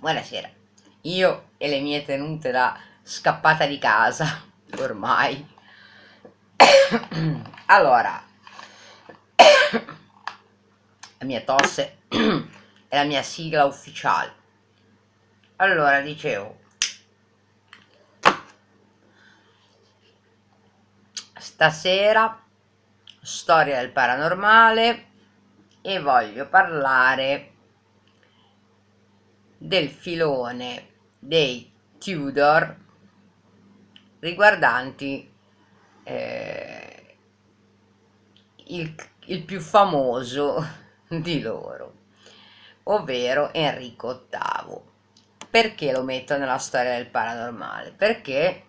Buonasera, io e le mie tenute da scappata di casa, ormai. allora, la mia tosse è la mia sigla ufficiale. Allora, dicevo, stasera storia del paranormale e voglio parlare del filone dei Tudor riguardanti eh, il, il più famoso di loro, ovvero Enrico VIII. Perché lo metto nella storia del paranormale? Perché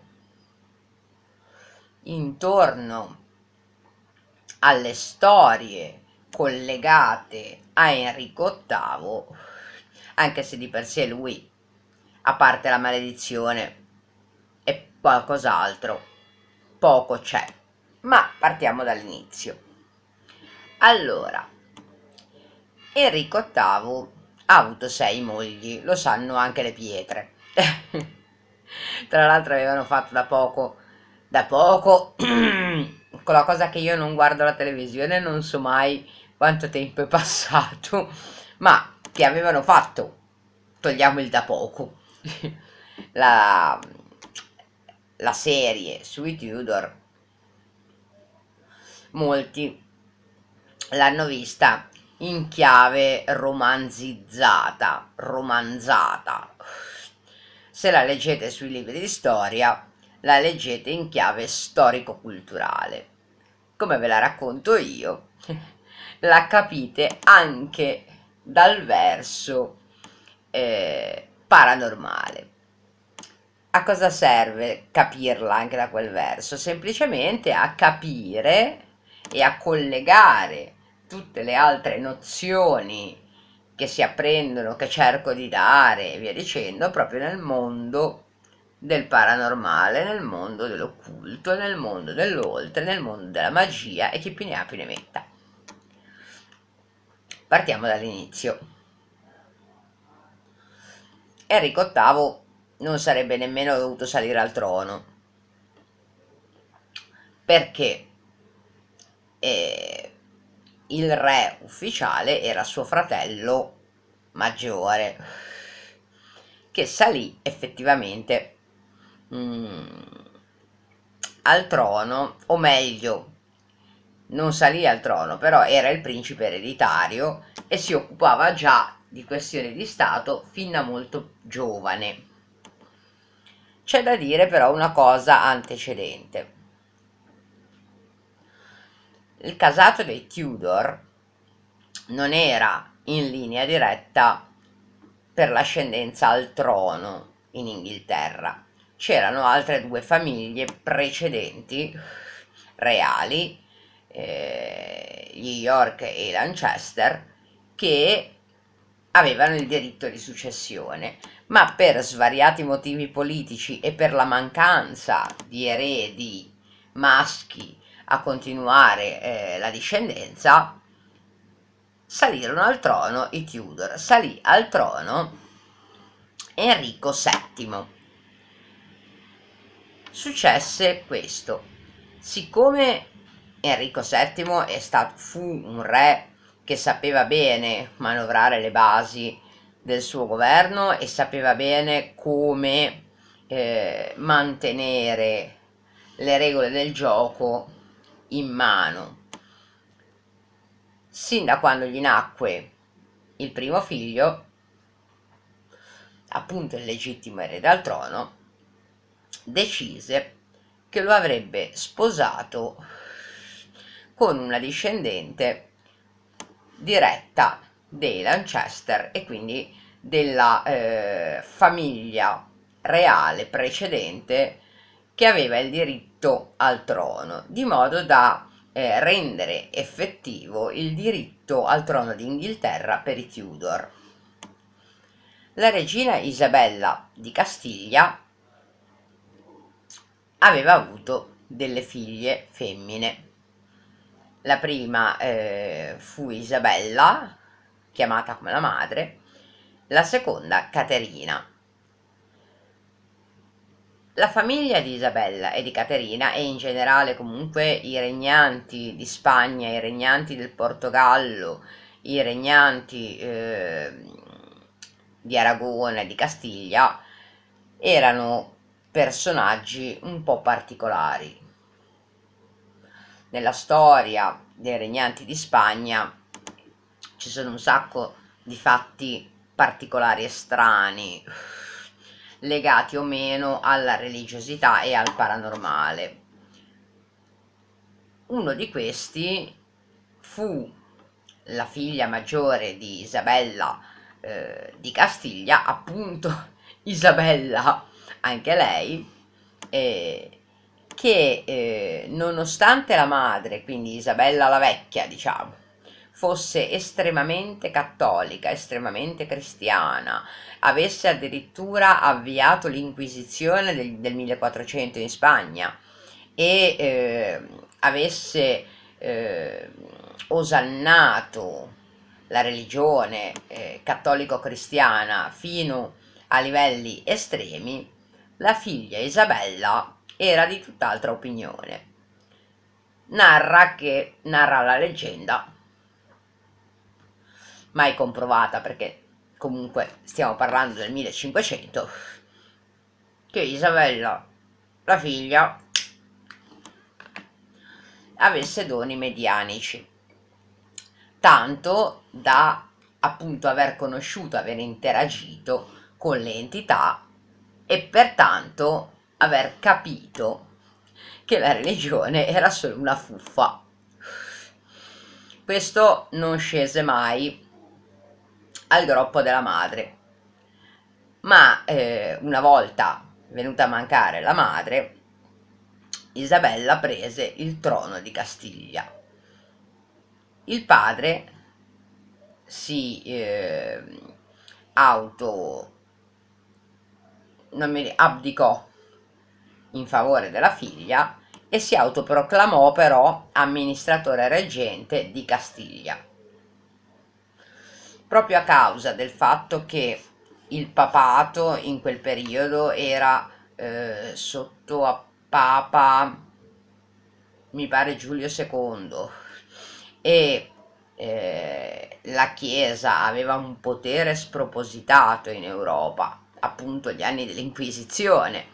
intorno alle storie collegate a Enrico VIII anche se di per sé lui, a parte la maledizione e qualcos'altro, poco c'è. Ma partiamo dall'inizio. Allora, Enrico VIII ha avuto sei mogli, lo sanno anche le pietre. Tra l'altro avevano fatto da poco, da poco, con la cosa che io non guardo la televisione, non so mai quanto tempo è passato, ma che avevano fatto, togliamo il da poco, la, la serie sui Tudor, molti l'hanno vista in chiave romanzizzata, romanzata. Se la leggete sui libri di storia, la leggete in chiave storico-culturale. Come ve la racconto io, la capite anche dal verso eh, paranormale. A cosa serve capirla anche da quel verso? Semplicemente a capire e a collegare tutte le altre nozioni che si apprendono, che cerco di dare e via dicendo, proprio nel mondo del paranormale, nel mondo dell'occulto, nel mondo dell'oltre, nel mondo della magia e chi più ne ha più ne metta. Partiamo dall'inizio. Enrico VIII non sarebbe nemmeno dovuto salire al trono perché eh, il re ufficiale era suo fratello maggiore che salì effettivamente mh, mm, al trono o meglio non salì al trono, però era il principe ereditario e si occupava già di questioni di Stato fin da molto giovane. C'è da dire però una cosa antecedente. Il casato dei Tudor non era in linea diretta per l'ascendenza al trono in Inghilterra. C'erano altre due famiglie precedenti reali eh, New York e Lancaster che avevano il diritto di successione, ma per svariati motivi politici e per la mancanza di eredi maschi a continuare eh, la discendenza, salirono al trono i Tudor. Salì al trono Enrico VII. Successe questo. Siccome Enrico VII stato, fu un re che sapeva bene manovrare le basi del suo governo e sapeva bene come eh, mantenere le regole del gioco in mano. Sin da quando gli nacque il primo figlio, appunto il legittimo erede al trono, decise che lo avrebbe sposato con una discendente diretta dei Lancaster e quindi della eh, famiglia reale precedente che aveva il diritto al trono, di modo da eh, rendere effettivo il diritto al trono d'Inghilterra per i Tudor. La regina Isabella di Castiglia aveva avuto delle figlie femmine. La prima eh, fu Isabella, chiamata come la madre, la seconda Caterina. La famiglia di Isabella e di Caterina e in generale comunque i regnanti di Spagna, i regnanti del Portogallo, i regnanti eh, di Aragona e di Castiglia erano personaggi un po' particolari nella storia dei regnanti di Spagna ci sono un sacco di fatti particolari e strani legati o meno alla religiosità e al paranormale. Uno di questi fu la figlia maggiore di Isabella eh, di Castiglia, appunto Isabella, anche lei, eh, che eh, nonostante la madre, quindi Isabella la vecchia, diciamo, fosse estremamente cattolica, estremamente cristiana, avesse addirittura avviato l'Inquisizione del, del 1400 in Spagna e eh, avesse eh, osannato la religione eh, cattolico-cristiana fino a livelli estremi, la figlia Isabella era di tutt'altra opinione. Narra che, narra la leggenda, mai comprovata perché comunque stiamo parlando del 1500, che Isabella, la figlia, avesse doni medianici, tanto da appunto aver conosciuto, aver interagito con le entità e pertanto aver capito che la religione era solo una fuffa. Questo non scese mai al groppo della madre, ma eh, una volta venuta a mancare la madre, Isabella prese il trono di Castiglia. Il padre si eh, auto non mi, abdicò in favore della figlia e si autoproclamò però amministratore reggente di Castiglia. Proprio a causa del fatto che il papato in quel periodo era eh, sotto a papa, mi pare Giulio II, e eh, la Chiesa aveva un potere spropositato in Europa, appunto gli anni dell'Inquisizione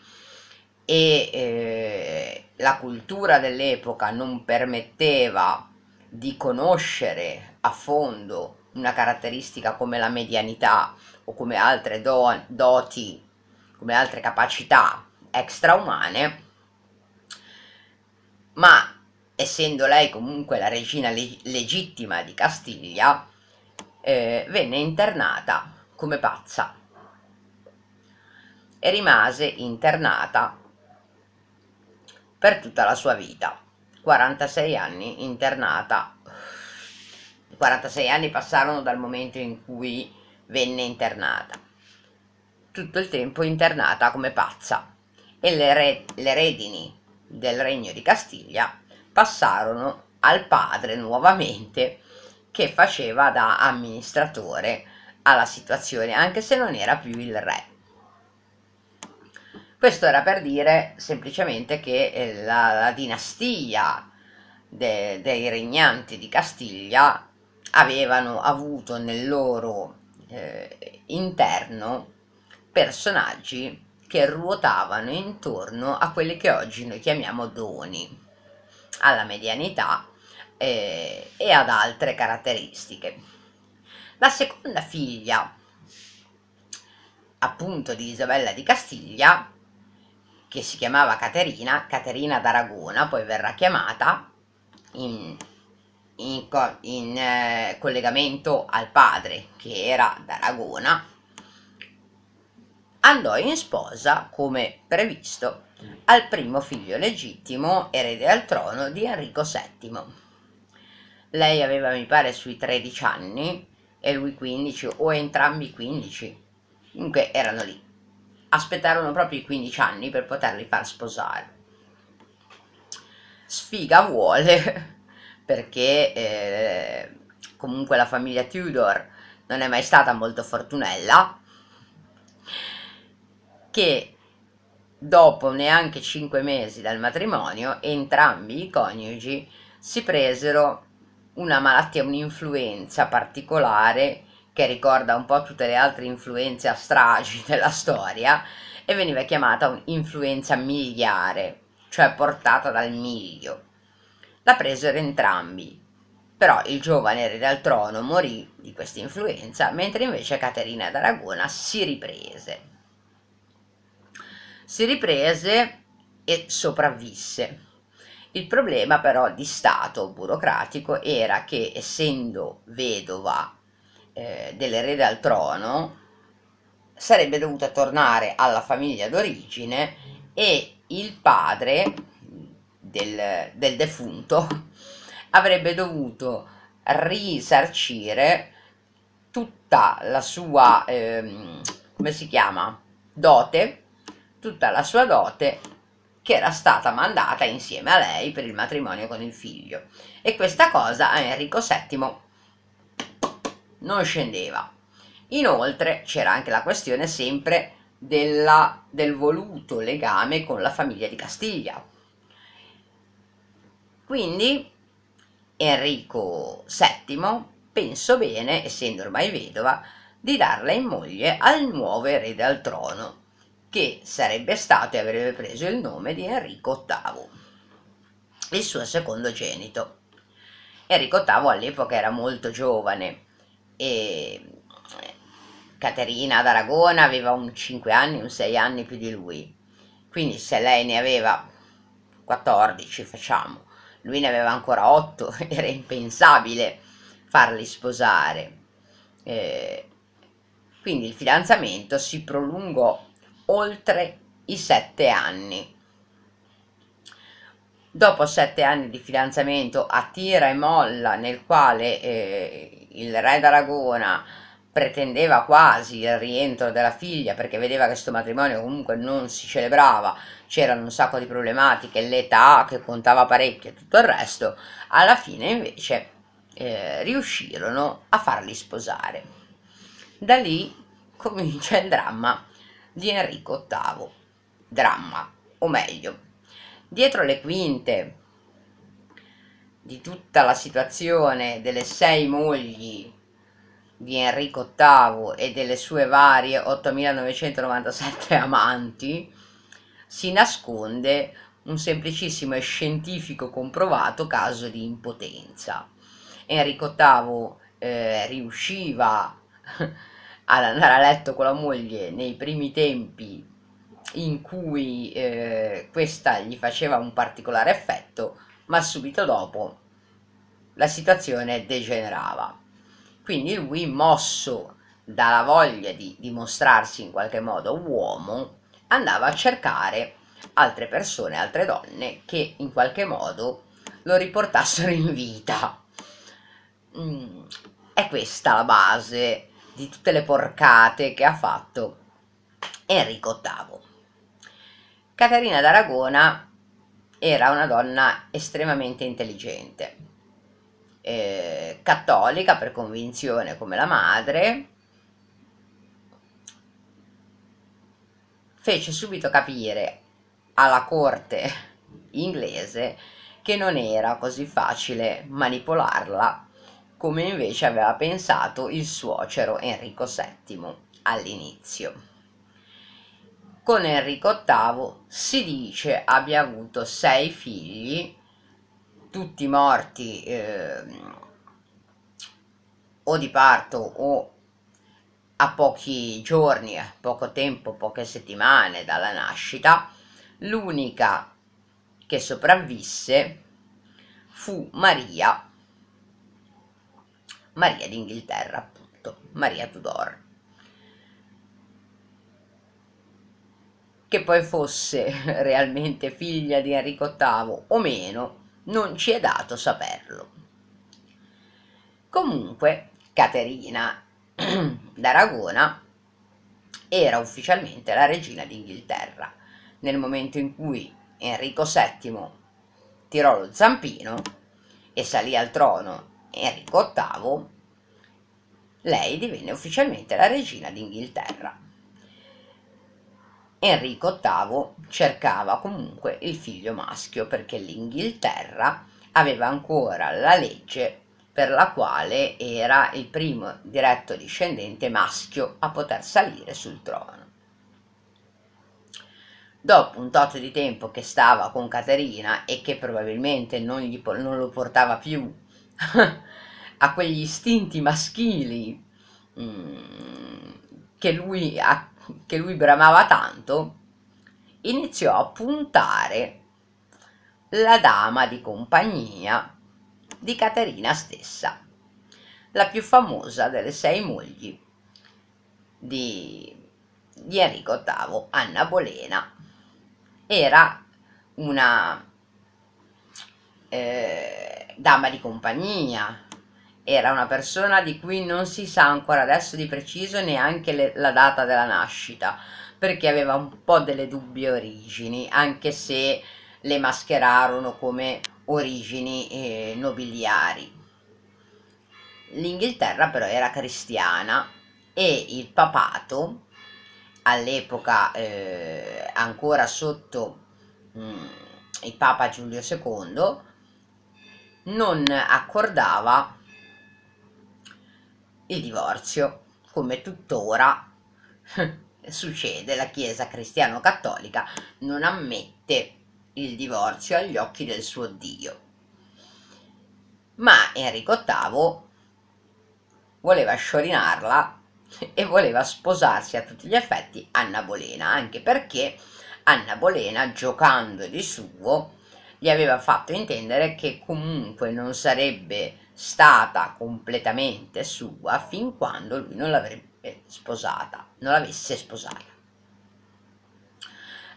e eh, la cultura dell'epoca non permetteva di conoscere a fondo una caratteristica come la medianità o come altre do- doti, come altre capacità extraumane, ma essendo lei comunque la regina leg- legittima di Castiglia, eh, venne internata come pazza e rimase internata per tutta la sua vita. 46 anni internata. 46 anni passarono dal momento in cui venne internata. Tutto il tempo internata come pazza e le, re, le redini del regno di Castiglia passarono al padre nuovamente che faceva da amministratore alla situazione anche se non era più il re questo era per dire semplicemente che eh, la, la dinastia de, dei regnanti di Castiglia avevano avuto nel loro eh, interno personaggi che ruotavano intorno a quelli che oggi noi chiamiamo doni, alla medianità eh, e ad altre caratteristiche. La seconda figlia, appunto di Isabella di Castiglia, che si chiamava Caterina, Caterina d'Aragona, poi verrà chiamata in, in, in eh, collegamento al padre che era d'Aragona, andò in sposa, come previsto, al primo figlio legittimo, erede al trono di Enrico VII. Lei aveva, mi pare, sui 13 anni e lui 15 o entrambi 15, dunque erano lì aspettarono proprio i 15 anni per poterli far sposare. Sfiga vuole perché eh, comunque la famiglia Tudor non è mai stata molto fortunella che dopo neanche 5 mesi dal matrimonio entrambi i coniugi si presero una malattia, un'influenza particolare che ricorda un po' tutte le altre influenze a stragi della storia, e veniva chiamata un'influenza migliare, cioè portata dal miglio. La presero entrambi, però il giovane re del trono morì di questa influenza, mentre invece Caterina d'Aragona si riprese. Si riprese e sopravvisse. Il problema però di stato burocratico era che essendo vedova eh, dell'erede al trono sarebbe dovuta tornare alla famiglia d'origine e il padre del, del defunto avrebbe dovuto risarcire tutta la sua, eh, come si chiama, dote, tutta la sua dote che era stata mandata insieme a lei per il matrimonio con il figlio. E questa cosa a Enrico VII non scendeva. Inoltre c'era anche la questione sempre della, del voluto legame con la famiglia di Castiglia. Quindi Enrico VII pensò bene, essendo ormai vedova, di darla in moglie al nuovo erede al trono, che sarebbe stato e avrebbe preso il nome di Enrico VIII, il suo secondogenito. Enrico VIII all'epoca era molto giovane, e eh, Caterina d'Aragona aveva un 5 anni, un 6 anni più di lui, quindi se lei ne aveva 14 facciamo, lui ne aveva ancora 8, era impensabile farli sposare. Eh, quindi il fidanzamento si prolungò oltre i 7 anni. Dopo sette anni di fidanzamento a tira e molla, nel quale eh, il re d'Aragona pretendeva quasi il rientro della figlia perché vedeva che questo matrimonio comunque non si celebrava, c'erano un sacco di problematiche, l'età che contava parecchio e tutto il resto, alla fine invece eh, riuscirono a farli sposare. Da lì comincia il dramma di Enrico VIII, dramma, o meglio, dietro le quinte di tutta la situazione delle sei mogli di Enrico VIII e delle sue varie 8.997 amanti, si nasconde un semplicissimo e scientifico comprovato caso di impotenza. Enrico VIII eh, riusciva ad andare a letto con la moglie nei primi tempi in cui eh, questa gli faceva un particolare effetto, ma subito dopo la situazione degenerava. Quindi lui, mosso dalla voglia di dimostrarsi in qualche modo uomo, andava a cercare altre persone, altre donne che in qualche modo lo riportassero in vita. Mm, è questa la base di tutte le porcate che ha fatto Enrico VIII. Caterina d'Aragona era una donna estremamente intelligente, eh, cattolica per convinzione come la madre, fece subito capire alla corte inglese che non era così facile manipolarla come invece aveva pensato il suocero Enrico VII all'inizio. Con Enrico VIII si dice abbia avuto sei figli, tutti morti eh, o di parto o a pochi giorni, a poco tempo, poche settimane dalla nascita. L'unica che sopravvisse fu Maria, Maria d'Inghilterra appunto, Maria Tudor. che poi fosse realmente figlia di Enrico VIII o meno, non ci è dato saperlo. Comunque, Caterina d'Aragona era ufficialmente la regina d'Inghilterra. Nel momento in cui Enrico VII tirò lo zampino e salì al trono Enrico VIII, lei divenne ufficialmente la regina d'Inghilterra. Enrico VIII cercava comunque il figlio maschio perché l'Inghilterra aveva ancora la legge per la quale era il primo diretto discendente maschio a poter salire sul trono. Dopo un tot di tempo che stava con Caterina e che probabilmente non, gli, non lo portava più a quegli istinti maschili mh, mm, che lui ha che lui bramava tanto, iniziò a puntare la dama di compagnia di Caterina stessa, la più famosa delle sei mogli di, di Enrico VIII, Anna Bolena. Era una eh, dama di compagnia, era una persona di cui non si sa ancora adesso di preciso neanche le, la data della nascita, perché aveva un po' delle dubbie origini, anche se le mascherarono come origini eh, nobiliari. L'Inghilterra però era cristiana e il papato, all'epoca eh, ancora sotto mh, mm, il Papa Giulio II, non accordava il divorzio, come tuttora succede, la Chiesa cristiano-cattolica non ammette il divorzio agli occhi del suo Dio. Ma Enrico VIII voleva sciorinarla e voleva sposarsi a tutti gli effetti Anna Bolena, anche perché Anna Bolena, giocando di suo, gli aveva fatto intendere che comunque non sarebbe stata completamente sua fin quando lui non l'avrebbe sposata, non l'avesse sposata.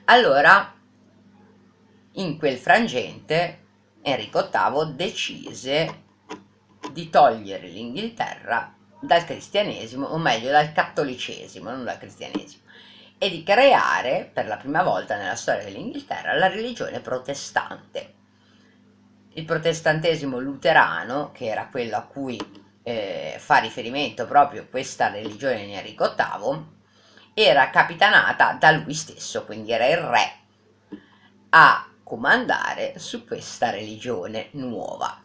Allora, in quel frangente, Enrico VIII decise di togliere l'Inghilterra dal cristianesimo, o meglio dal cattolicesimo, non dal cristianesimo, e di creare per la prima volta nella storia dell'Inghilterra la religione protestante. Il protestantesimo luterano, che era quello a cui eh, fa riferimento proprio questa religione di Enrico VIII, era capitanata da lui stesso, quindi era il re a comandare su questa religione nuova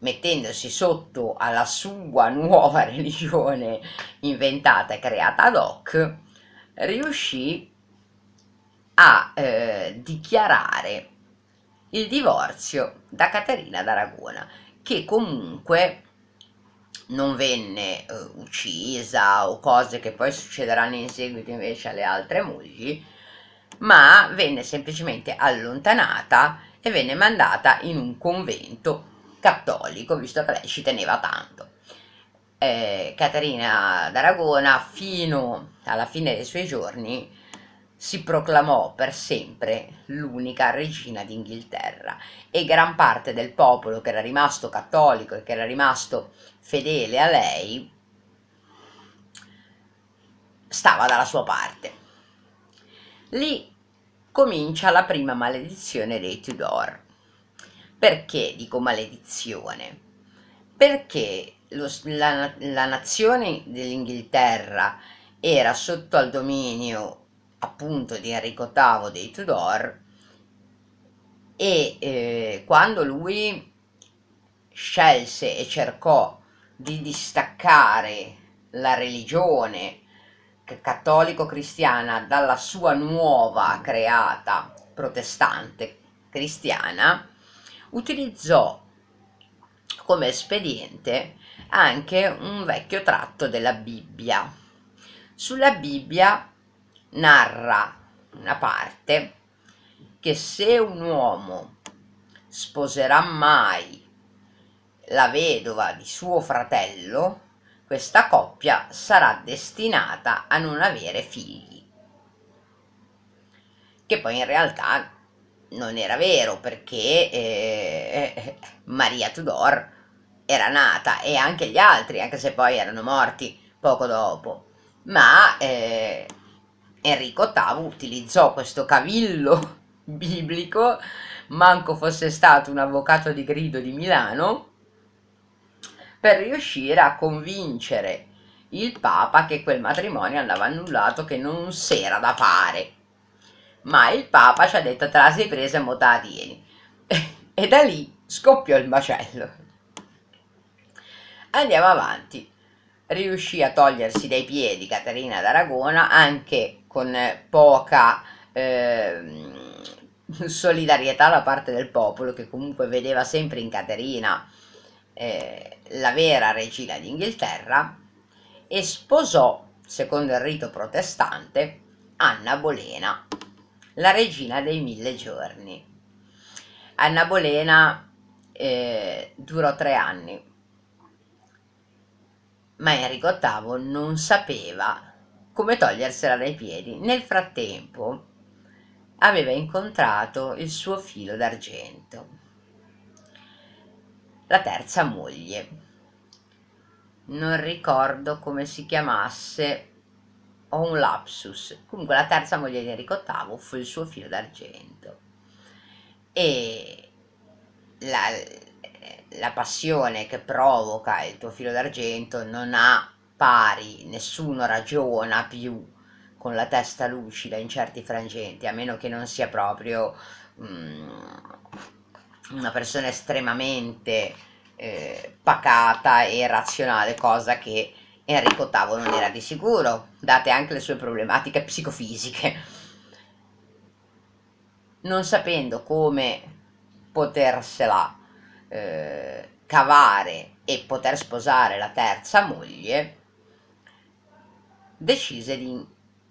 mettendosi sotto alla sua nuova religione inventata e creata ad hoc, riuscì a eh, dichiarare il divorzio da Caterina d'Aragona, che comunque non venne eh, uccisa o cose che poi succederanno in seguito invece alle altre mogli, ma venne semplicemente allontanata e venne mandata in un convento cattolico, visto che lei ci teneva tanto. Eh, Caterina d'Aragona fino alla fine dei suoi giorni si proclamò per sempre l'unica regina d'Inghilterra e gran parte del popolo che era rimasto cattolico e che era rimasto fedele a lei stava dalla sua parte. Lì comincia la prima maledizione dei Tudor perché dico maledizione? Perché lo, la, la nazione dell'Inghilterra era sotto al dominio appunto di Enrico VIII dei Tudor e eh, quando lui scelse e cercò di distaccare la religione cattolico-cristiana dalla sua nuova creata protestante cristiana, utilizzò come espediente anche un vecchio tratto della Bibbia. Sulla Bibbia narra una parte che se un uomo sposerà mai la vedova di suo fratello, questa coppia sarà destinata a non avere figli, che poi in realtà non era vero perché eh, eh, Maria Tudor era nata e anche gli altri, anche se poi erano morti poco dopo. Ma eh, Enrico VIII utilizzò questo cavillo biblico, manco fosse stato un avvocato di grido di Milano, per riuscire a convincere il Papa che quel matrimonio andava annullato, che non s'era da fare ma il Papa ci ha detto te la sei presa e mo te la tieni. e da lì scoppiò il macello. Andiamo avanti. Riuscì a togliersi dai piedi Caterina d'Aragona anche con poca eh, solidarietà da parte del popolo che comunque vedeva sempre in Caterina eh, la vera regina d'Inghilterra e sposò, secondo il rito protestante, Anna Bolena, la regina dei mille giorni. Anna Bolena eh, durò tre anni, ma Enrico VIII non sapeva come togliersela dai piedi. Nel frattempo aveva incontrato il suo filo d'argento, la terza moglie. Non ricordo come si chiamasse ho un lapsus. Comunque la terza moglie di Enrico VIII fu il suo filo d'argento. E la, la passione che provoca il tuo filo d'argento non ha pari, nessuno ragiona più con la testa lucida in certi frangenti, a meno che non sia proprio um, una persona estremamente eh, pacata e razionale, cosa che Enrico VIII non era di sicuro, date anche le sue problematiche psicofisiche. Non sapendo come potersela eh, cavare e poter sposare la terza moglie, decise di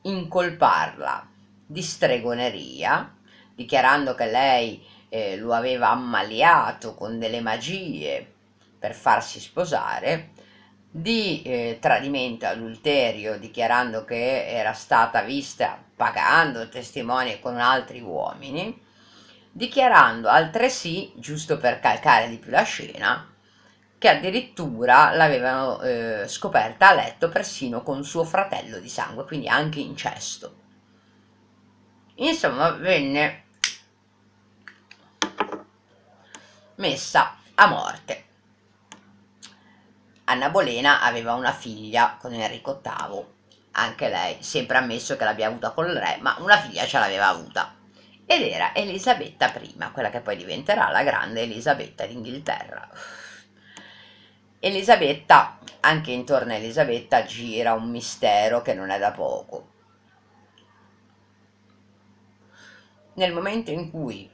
incolparla di stregoneria, dichiarando che lei eh, lo aveva ammaliato con delle magie per farsi sposare di eh, tradimento, adulterio, dichiarando che era stata vista pagando testimoni con altri uomini, dichiarando altresì, giusto per calcare di più la scena, che addirittura l'avevano eh, scoperta a letto persino con suo fratello di sangue, quindi anche incesto. Insomma, venne messa a morte Anna Bolena aveva una figlia con Enrico VIII, anche lei, sempre ammesso che l'abbia avuta col re, ma una figlia ce l'aveva avuta. Ed era Elisabetta I, quella che poi diventerà la grande Elisabetta d'Inghilterra. Elisabetta, anche intorno a Elisabetta gira un mistero che non è da poco. Nel momento in cui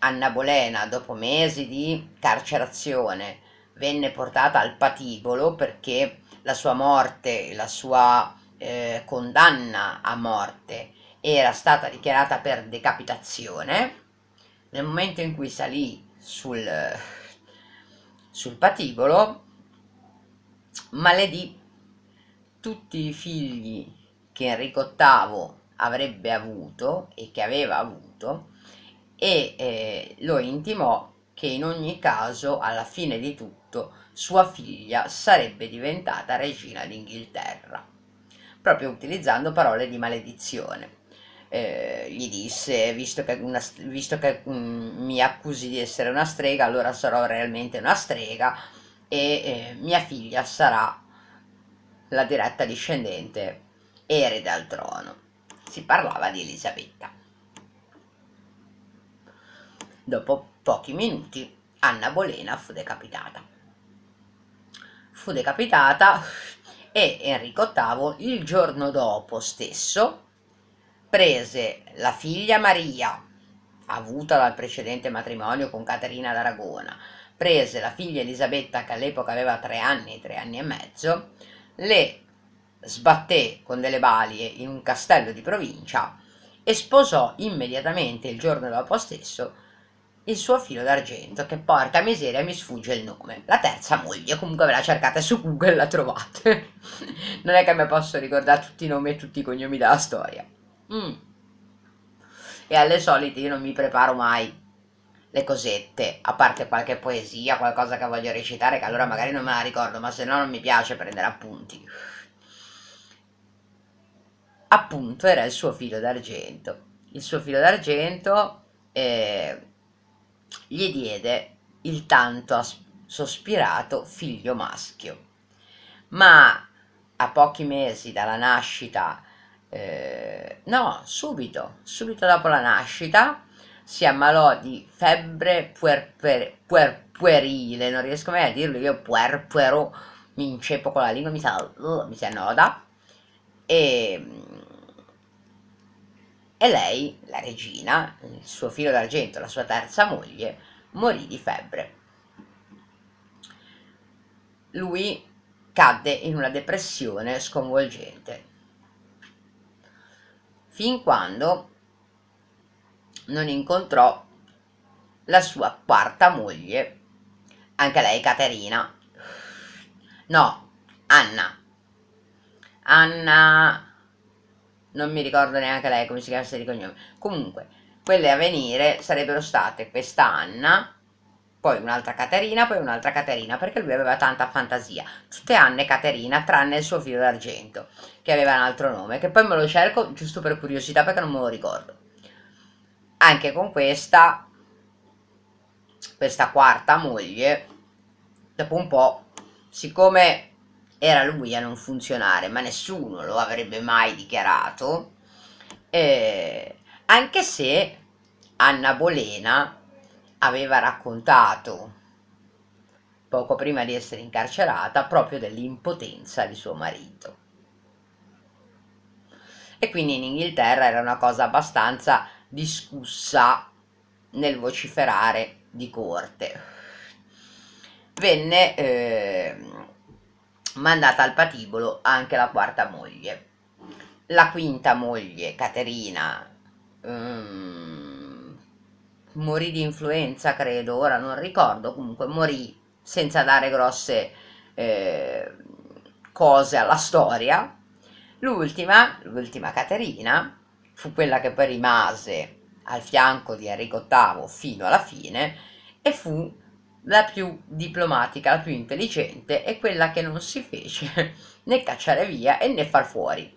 Anna Bolena, dopo mesi di carcerazione, venne portata al patibolo perché la sua morte, la sua eh, condanna a morte era stata dichiarata per decapitazione, nel momento in cui salì sul, sul patibolo, maledì tutti i figli che Enrico VIII avrebbe avuto e che aveva avuto e eh, lo intimò che in ogni caso, alla fine di tutto, sua figlia sarebbe diventata regina d'Inghilterra, proprio utilizzando parole di maledizione. Eh, gli disse, visto che, una, visto che mh, mm, mi accusi di essere una strega, allora sarò realmente una strega e eh, mia figlia sarà la diretta discendente erede al trono. Si parlava di Elisabetta. Dopo pochi minuti Anna Bolena fu decapitata. Fu decapitata e Enrico VIII il giorno dopo stesso prese la figlia Maria, avuta dal precedente matrimonio con Caterina d'Aragona, prese la figlia Elisabetta che all'epoca aveva tre anni, tre anni e mezzo, le sbatté con delle balie in un castello di provincia e sposò immediatamente il giorno dopo stesso il suo filo d'argento, che porca miseria mi sfugge il nome. La terza moglie, comunque ve la cercate su Google e la trovate. non è che me posso ricordare tutti i nomi e tutti i cognomi della storia. Mm. E alle solite io non mi preparo mai le cosette, a parte qualche poesia, qualcosa che voglio recitare, che allora magari non me la ricordo, ma se no non mi piace prendere appunti. Appunto era il suo filo d'argento. Il suo filo d'argento... Eh, gli diede il tanto sospirato figlio maschio. Ma a pochi mesi dalla nascita, eh, no, subito, subito dopo la nascita, si ammalò di febbre puerper, puerperile, non riesco mai a dirlo, io puerpero, mi inceppo con la lingua, mi sa, uh, mi si annoda, e e lei, la regina, il suo filo d'argento, la sua terza moglie, morì di febbre. Lui cadde in una depressione sconvolgente, fin quando non incontrò la sua quarta moglie, anche lei Caterina, no, Anna, Anna non mi ricordo neanche lei come si chiamasse di cognome. Comunque, quelle a venire sarebbero state questa Anna, poi un'altra Caterina, poi un'altra Caterina, perché lui aveva tanta fantasia. Tutte Anne e Caterina, tranne il suo figlio d'argento, che aveva un altro nome, che poi me lo cerco giusto per curiosità perché non me lo ricordo. Anche con questa, questa quarta moglie, dopo un po', siccome era lui a non funzionare, ma nessuno lo avrebbe mai dichiarato, eh, anche se Anna Bolena aveva raccontato poco prima di essere incarcerata proprio dell'impotenza di suo marito. E quindi in Inghilterra era una cosa abbastanza discussa nel vociferare di corte. Venne eh, mandata al patibolo anche la quarta moglie. La quinta moglie, Caterina, um, morì di influenza, credo, ora non ricordo, comunque morì senza dare grosse eh, cose alla storia. L'ultima, l'ultima Caterina, fu quella che poi rimase al fianco di Enrico VIII fino alla fine e fu la più diplomatica, la più intelligente è quella che non si fece né cacciare via e né far fuori.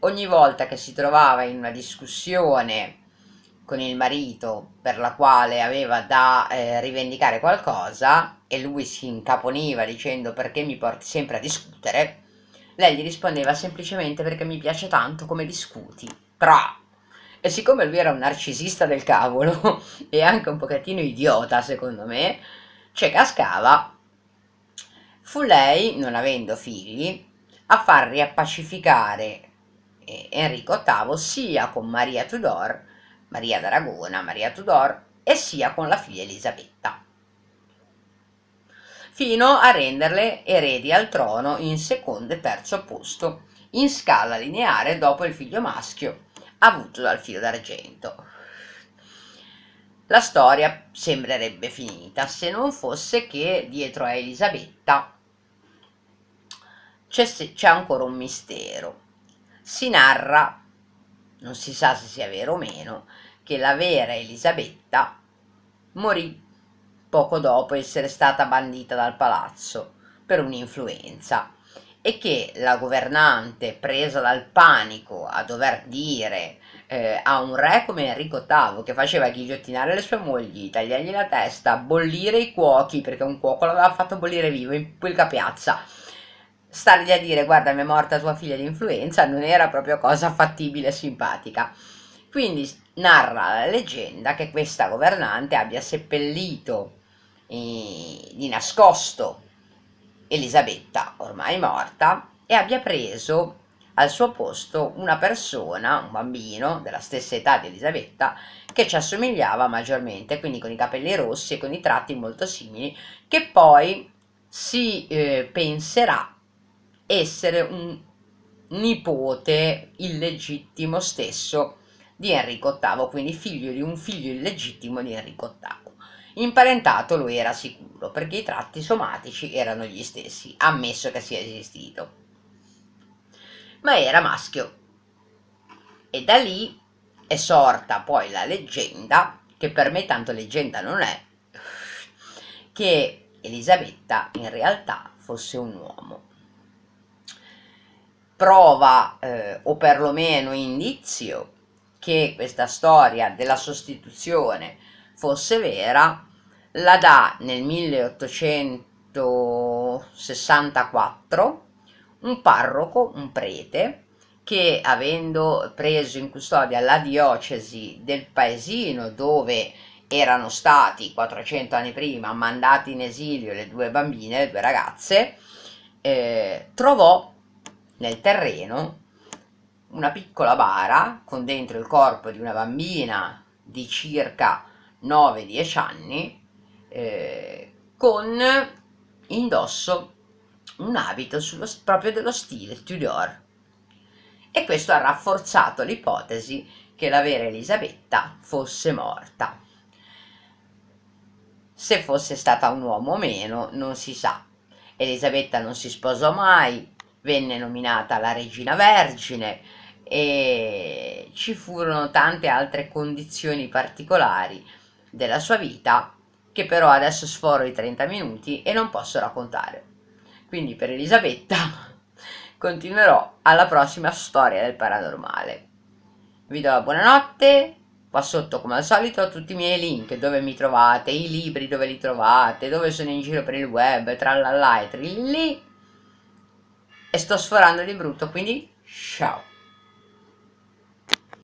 Ogni volta che si trovava in una discussione con il marito per la quale aveva da eh, rivendicare qualcosa e lui si incaponiva dicendo perché mi porti sempre a discutere, lei gli rispondeva semplicemente perché mi piace tanto come discuti. Tra! E siccome lui era un narcisista del cavolo e anche un pochettino idiota secondo me, ci cascava, fu lei, non avendo figli, a far riappacificare eh, Enrico VIII sia con Maria Tudor, Maria d'Aragona, Maria Tudor, e sia con la figlia Elisabetta, fino a renderle eredi al trono in secondo e terzo posto, in scala lineare dopo il figlio maschio avuto dal filo d'argento. La storia sembrerebbe finita se non fosse che dietro a Elisabetta c'è, ancora un mistero. Si narra, non si sa se sia vero o meno, che la vera Elisabetta morì poco dopo essere stata bandita dal palazzo per un'influenza e che la governante, presa dal panico a dover dire eh, a un re come Enrico VIII che faceva ghigliottinare le sue mogli, tagliargli la testa, bollire i cuochi perché un cuoco l'aveva fatto bollire vivo in quella piazza. Stargli a dire guarda mi è morta tua figlia di influenza non era proprio cosa fattibile e simpatica. Quindi narra la leggenda che questa governante abbia seppellito eh, di nascosto Elisabetta, ormai morta, e abbia preso al suo posto una persona, un bambino della stessa età di Elisabetta, che ci assomigliava maggiormente, quindi con i capelli rossi e con i tratti molto simili, che poi si eh, penserà essere un nipote illegittimo stesso di Enrico VIII, quindi figlio di un figlio illegittimo di Enrico VIII. Imparentato lo era sicuro, perché i tratti somatici erano gli stessi, ammesso che sia esistito ma era maschio. E da lì è sorta poi la leggenda, che per me tanto leggenda non è, che Elisabetta in realtà fosse un uomo. Prova, eh, o perlomeno indizio, che questa storia della sostituzione fosse vera, la dà nel 1864 un parroco, un prete, che avendo preso in custodia la diocesi del paesino dove erano stati 400 anni prima mandati in esilio le due bambine, le due ragazze, eh, trovò nel terreno una piccola bara con dentro il corpo di una bambina di circa 9-10 anni eh, con indosso un abito sullo, proprio dello stile Tudor. E questo ha rafforzato l'ipotesi che la vera Elisabetta fosse morta. Se fosse stata un uomo o meno, non si sa. Elisabetta non si sposò mai, venne nominata la regina vergine e ci furono tante altre condizioni particolari della sua vita che però adesso sforo i 30 minuti e non posso raccontare. Quindi per Elisabetta continuerò alla prossima storia del paranormale. Vi do la buonanotte, qua sotto come al solito tutti i miei link dove mi trovate, i libri dove li trovate, dove sono in giro per il web, tra la e lì. E sto sforando di brutto, quindi ciao!